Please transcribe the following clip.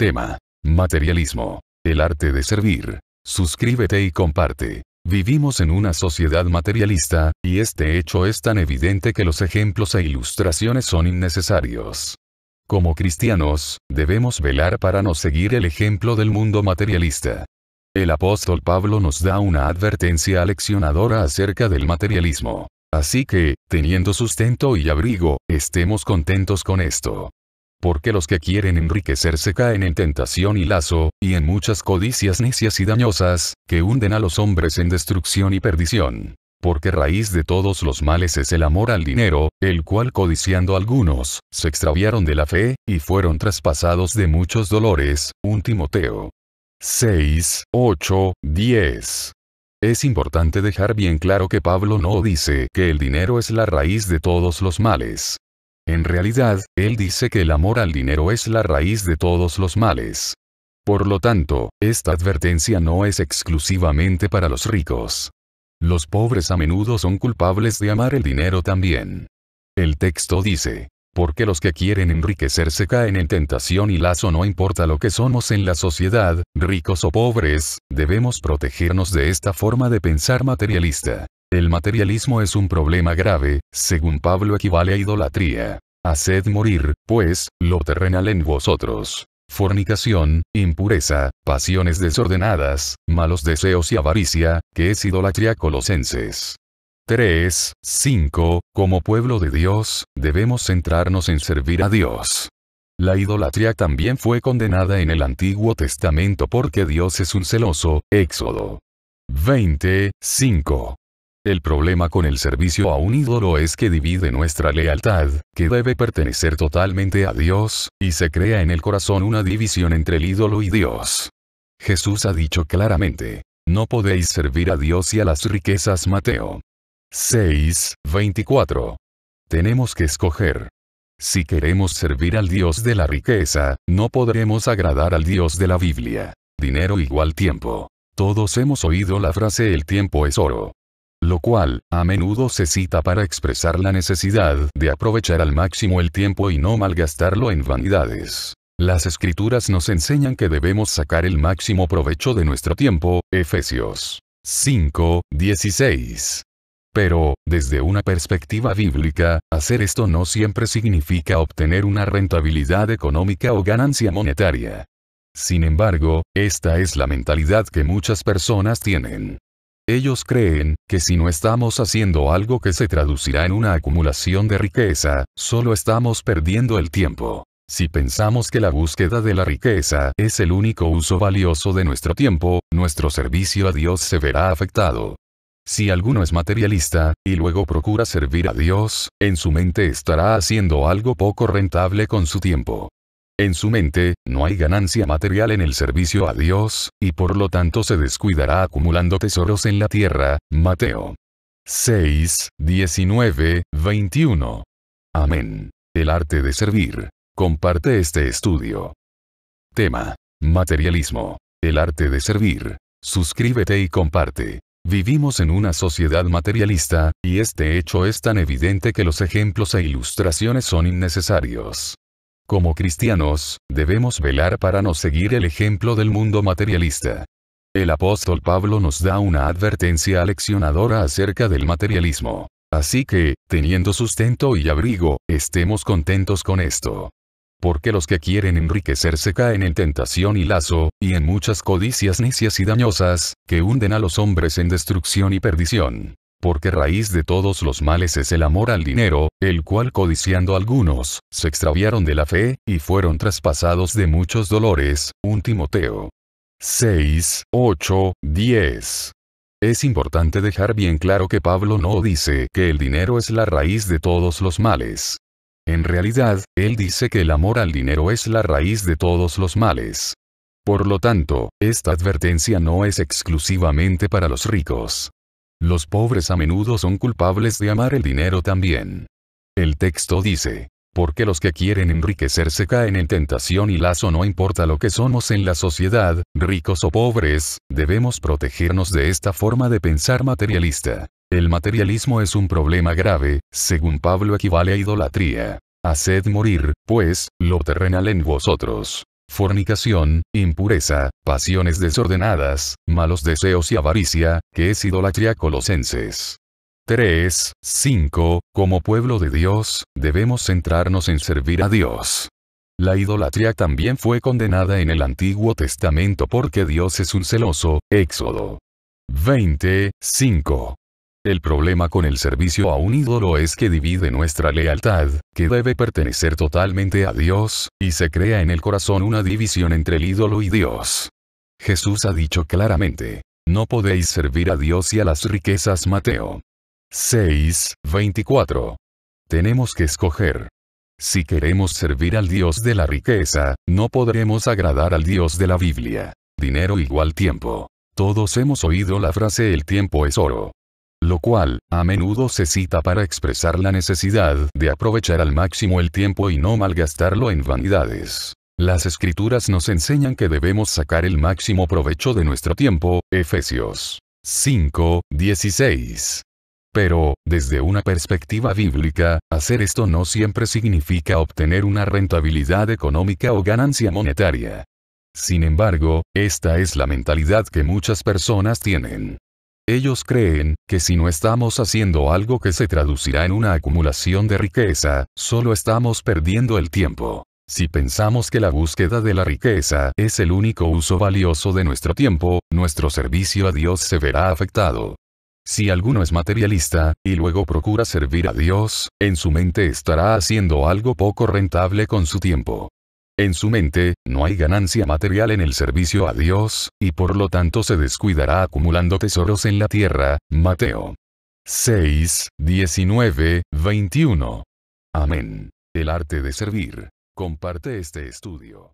Tema. Materialismo. El arte de servir. Suscríbete y comparte. Vivimos en una sociedad materialista, y este hecho es tan evidente que los ejemplos e ilustraciones son innecesarios. Como cristianos, debemos velar para no seguir el ejemplo del mundo materialista. El apóstol Pablo nos da una advertencia leccionadora acerca del materialismo. Así que, teniendo sustento y abrigo, estemos contentos con esto porque los que quieren enriquecerse caen en tentación y lazo, y en muchas codicias necias y dañosas, que hunden a los hombres en destrucción y perdición. Porque raíz de todos los males es el amor al dinero, el cual codiciando algunos, se extraviaron de la fe, y fueron traspasados de muchos dolores. un Timoteo 6, 8, 10. Es importante dejar bien claro que Pablo no dice que el dinero es la raíz de todos los males, en realidad, él dice que el amor al dinero es la raíz de todos los males. Por lo tanto, esta advertencia no es exclusivamente para los ricos. Los pobres a menudo son culpables de amar el dinero también. El texto dice, porque los que quieren enriquecerse caen en tentación y lazo no importa lo que somos en la sociedad, ricos o pobres, debemos protegernos de esta forma de pensar materialista. El materialismo es un problema grave, según Pablo equivale a idolatría. Haced morir, pues, lo terrenal en vosotros. Fornicación, impureza, pasiones desordenadas, malos deseos y avaricia, que es idolatría colosenses. 3. 5. Como pueblo de Dios, debemos centrarnos en servir a Dios. La idolatría también fue condenada en el Antiguo Testamento porque Dios es un celoso, Éxodo 20, el problema con el servicio a un ídolo es que divide nuestra lealtad, que debe pertenecer totalmente a Dios, y se crea en el corazón una división entre el ídolo y Dios. Jesús ha dicho claramente, no podéis servir a Dios y a las riquezas Mateo. 6, 24. Tenemos que escoger. Si queremos servir al Dios de la riqueza, no podremos agradar al Dios de la Biblia. Dinero igual tiempo. Todos hemos oído la frase el tiempo es oro lo cual, a menudo se cita para expresar la necesidad de aprovechar al máximo el tiempo y no malgastarlo en vanidades. Las escrituras nos enseñan que debemos sacar el máximo provecho de nuestro tiempo, Efesios 5, 16. Pero, desde una perspectiva bíblica, hacer esto no siempre significa obtener una rentabilidad económica o ganancia monetaria. Sin embargo, esta es la mentalidad que muchas personas tienen. Ellos creen que si no estamos haciendo algo que se traducirá en una acumulación de riqueza, solo estamos perdiendo el tiempo. Si pensamos que la búsqueda de la riqueza es el único uso valioso de nuestro tiempo, nuestro servicio a Dios se verá afectado. Si alguno es materialista, y luego procura servir a Dios, en su mente estará haciendo algo poco rentable con su tiempo. En su mente, no hay ganancia material en el servicio a Dios, y por lo tanto se descuidará acumulando tesoros en la tierra. Mateo 6, 19, 21. Amén. El arte de servir. Comparte este estudio. Tema. Materialismo. El arte de servir. Suscríbete y comparte. Vivimos en una sociedad materialista, y este hecho es tan evidente que los ejemplos e ilustraciones son innecesarios. Como cristianos, debemos velar para no seguir el ejemplo del mundo materialista. El apóstol Pablo nos da una advertencia aleccionadora acerca del materialismo. Así que, teniendo sustento y abrigo, estemos contentos con esto. Porque los que quieren enriquecerse caen en tentación y lazo, y en muchas codicias necias y dañosas, que hunden a los hombres en destrucción y perdición porque raíz de todos los males es el amor al dinero, el cual codiciando algunos, se extraviaron de la fe, y fueron traspasados de muchos dolores. un Timoteo 6, 8, 10. Es importante dejar bien claro que Pablo no dice que el dinero es la raíz de todos los males. En realidad, él dice que el amor al dinero es la raíz de todos los males. Por lo tanto, esta advertencia no es exclusivamente para los ricos. Los pobres a menudo son culpables de amar el dinero también. El texto dice, porque los que quieren enriquecerse caen en tentación y lazo no importa lo que somos en la sociedad, ricos o pobres, debemos protegernos de esta forma de pensar materialista. El materialismo es un problema grave, según Pablo equivale a idolatría. Haced morir, pues, lo terrenal en vosotros fornicación, impureza, pasiones desordenadas, malos deseos y avaricia, que es idolatría Colosenses. 3, 5. Como pueblo de Dios, debemos centrarnos en servir a Dios. La idolatría también fue condenada en el Antiguo Testamento porque Dios es un celoso, Éxodo 20, 5. El problema con el servicio a un ídolo es que divide nuestra lealtad, que debe pertenecer totalmente a Dios, y se crea en el corazón una división entre el ídolo y Dios. Jesús ha dicho claramente, no podéis servir a Dios y a las riquezas Mateo. 6, 24. Tenemos que escoger. Si queremos servir al Dios de la riqueza, no podremos agradar al Dios de la Biblia. Dinero igual tiempo. Todos hemos oído la frase el tiempo es oro lo cual, a menudo se cita para expresar la necesidad de aprovechar al máximo el tiempo y no malgastarlo en vanidades. Las escrituras nos enseñan que debemos sacar el máximo provecho de nuestro tiempo, Efesios 5, 16. Pero, desde una perspectiva bíblica, hacer esto no siempre significa obtener una rentabilidad económica o ganancia monetaria. Sin embargo, esta es la mentalidad que muchas personas tienen. Ellos creen que si no estamos haciendo algo que se traducirá en una acumulación de riqueza, solo estamos perdiendo el tiempo. Si pensamos que la búsqueda de la riqueza es el único uso valioso de nuestro tiempo, nuestro servicio a Dios se verá afectado. Si alguno es materialista, y luego procura servir a Dios, en su mente estará haciendo algo poco rentable con su tiempo. En su mente, no hay ganancia material en el servicio a Dios, y por lo tanto se descuidará acumulando tesoros en la tierra. Mateo 6, 19, 21. Amén. El arte de servir. Comparte este estudio.